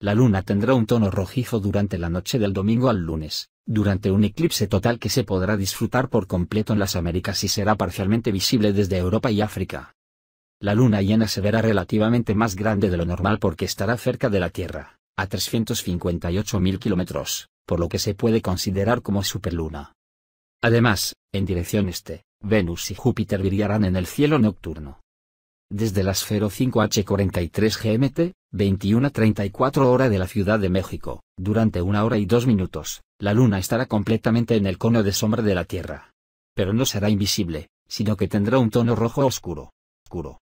La luna tendrá un tono rojizo durante la noche del domingo al lunes, durante un eclipse total que se podrá disfrutar por completo en las Américas y será parcialmente visible desde Europa y África. La luna llena se verá relativamente más grande de lo normal porque estará cerca de la Tierra, a 358.000 kilómetros, por lo que se puede considerar como superluna. Además, en dirección este, Venus y Júpiter brillarán en el cielo nocturno. Desde las 5 h 43 GMT, 21 a 34 hora de la Ciudad de México, durante una hora y dos minutos, la Luna estará completamente en el cono de sombra de la Tierra. Pero no será invisible, sino que tendrá un tono rojo oscuro. oscuro.